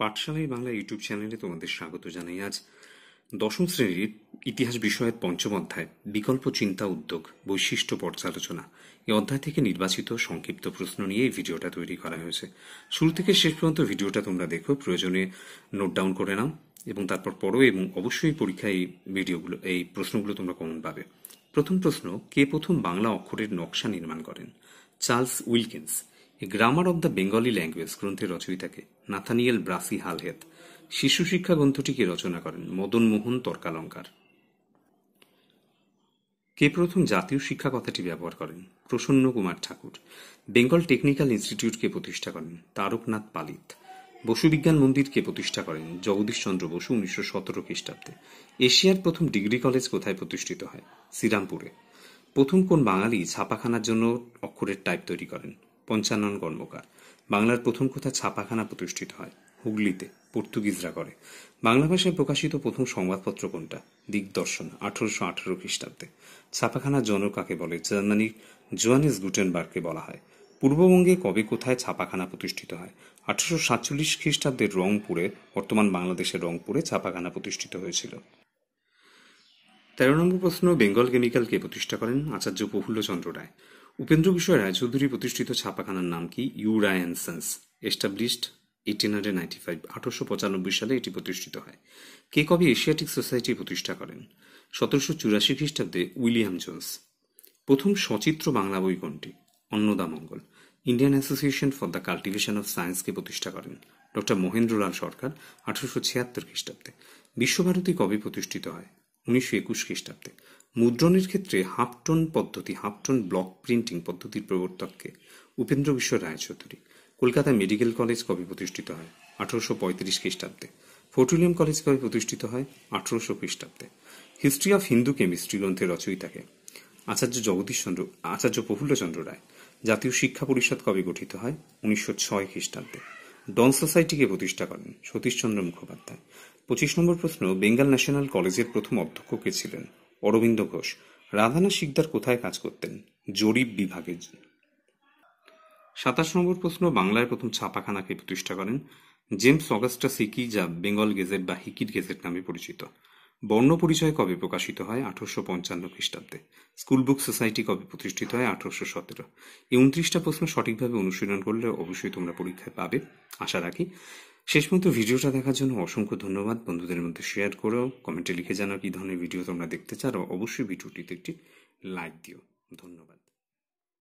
পাঠশালায় বাংলা ইউটিউব চ্যানেলে তোমাদের স্বাগত জানাই আজ দশম শ্রেণীর ইতিহাস বিষয়ের পঞ্চম অধ্যায় বিকল্প চিন্তা উদ্যোগ বৈশিষ্ট্য পর্যালোচনা এই অধ্যায় থেকে নির্বাচিত সংক্ষিপ্ত প্রশ্ন নিয়ে এই ভিডিওটা তৈরি করা হয়েছে শুরু থেকে শেষ পর্যন্ত ভিডিওটা তোমরা দেখো প্রয়োজনে নোট ডাউন করে নাও এবং তারপর পড়ো এবং অবশ্যই পরীক্ষায় এই ভিডিওগুলো এই প্রশ্নগুলো তোমরা কমন পাবে প্রথম প্রশ্ন কে প্রথম বাংলা অক্ষরের নকশা নির্মাণ করেন Charles Wilkins a grammar of the Bengali language গ্রন্থের রচয়িতাকে নাথানিয়েল ব্রাসি হালহেত শিশু শিক্ষা গ্রন্থটিকে রচনা করেন মদন মোহন তর্কালঙ্কার কে প্রথম জাতীয় শিক্ষা কথাটি ব্যবহার করেন প্রসন্ন কুমার ঠাকুর বেঙ্গল টেকনিক্যাল ইনস্টিটিউটকে প্রতিষ্ঠা করেন তারকনাথ পালিত বসুবিজ্ঞান মন্দিরকে প্রতিষ্ঠা করেন জগদীশচন্দ্র বসু উনিশশো সতেরো খ্রিস্টাব্দে এশিয়ার প্রথম ডিগ্রি কলেজ কোথায় প্রতিষ্ঠিত হয় শ্রীরামপুরে প্রথম কোন বাঙালি ছাপাখানার জন্য অক্ষরের টাইপ তৈরি করেন পঞ্চানন কর্মকার বাংলার প্রথম কথা ছাপাখানা প্রতিষ্ঠিত হয় হুগলিতে পর্তুগিজরা করে বাংলা ভাষায় প্রকাশিত প্রথম সংবাদপত্র কোনটা দিগদর্শন আঠারোশো আঠারো খ্রিস্টাব্দে ছাপাখানা জনক কাকে বলে জার্মানির জোয়ানিস গুটেনবার্গকে বলা হয় পূর্ববঙ্গে কবে কোথায় ছাপাখানা প্রতিষ্ঠিত হয় আঠারোশো সাতচল্লিশ খ্রিস্টাব্দের রংপুরে বর্তমান বাংলাদেশের রংপুরে ছাপাখানা প্রতিষ্ঠিত হয়েছিল তেরো নম্বর প্রশ্ন বেঙ্গল কেমিক্যালকে প্রতিষ্ঠা করেন আচার্য প্রফুল্লচন্দ্র রায় উপেন্দ্র বিষয় রায়চৌধুরী প্রতিষ্ঠিত ছাপাখানার নাম কি ইউরা established eighteen hundred ninety five আঠারোশো পঁচানব্বই সালে এটি প্রতিষ্ঠিত হয় কে কবি এশিয়াটিক সোসাইটি প্রতিষ্ঠা করেন সতেরোশো চুরাশি খ্রিস্টাব্দে উইলিয়াম জোন্স প্রথম সচিত্র বাংলা বই কোনটি Annadamangal Indian association for the cultivation of সায়েন্সকে প্রতিষ্ঠা করেন ডক্টর মহেন্দ্রলাল সরকার আঠারোশো ছিয়াত্তর খ্রিস্টাব্দে বিশ্বভারতী কবে প্রতিষ্ঠিত হয় উনিশশো একুশ খ্রিস্টাব্দে মুদ্রণের ক্ষেত্রে হাফটন পদ্ধতি হাফটন ব্লক প্রিন্টিং পদ্ধতির প্রবর্তককে উপেন্দ্র বিশ্ব রায়চৌধুরী কলকাতা মেডিকেল কলেজ কবে প্রতিষ্ঠিত হয় আঠারোশো পঁয়ত্রিশ খ্রিস্টাব্দে ফোর্টুলিয়াম কলেজ কবে প্রতিষ্ঠিত হয় আঠারোশো খ্রিস্টাব্দে হিস্ট্রি অফ হিন্দু কেমিস্ট্রি গ্রন্থের রচয়িতাকে আচার্য জগদীশ চন্দ্র আচার্য প্রফুল্লচন্দ্র রায় জাতীয় শিক্ষা পরিষদ কবে গঠিত হয় উনিশশো ছয় খ্রিস্টাব্দে ডন সোসাইটিকে প্রতিষ্ঠা করেন সতীশচন্দ্র মুখোপাধ্যায় পঁচিশ নম্বর প্রশ্ন বেঙ্গল ন্যাশনাল কলেজের প্রথম অধ্যক্ষ কে ছিলেন অরবিন্দ ঘোষ রাধানা শিকদার কোথায় কাজ করতেন জরিপ বিভাগে সাতাশ নম্বর প্রশ্ন বাংলার প্রথম ছাপাখানাকে প্রতিষ্ঠা করেন জেমস অগাস্টা সিকি যা বেঙ্গল গেজেট বা হিকির গেজেট নামে পরিচিত বর্ণ পরিচয় কবে প্রকাশিত হয় আঠারোশো পঞ্চান্ন খ্রিস্টাব্দে স্কুল বুক সোসাইটি কবে প্রতিষ্ঠিত হয় আঠারোশো সতেরো এই উনত্রিশটা প্রশ্ন সঠিকভাবে অনুশীলন করলে অবশ্যই তোমরা পরীক্ষায় পাবে আশা রাখি শেষ পর্যন্ত ভিডিওটা দেখার জন্য অসংখ্য ধন্যবাদ বন্ধুদের মধ্যে শেয়ার করো কমেন্টে লিখে জানাও কী ধরনের ভিডিও তোমরা দেখতে চাও অবশ্যই ভিডিওটিতে একটি লাইক দিও ধন্যবাদ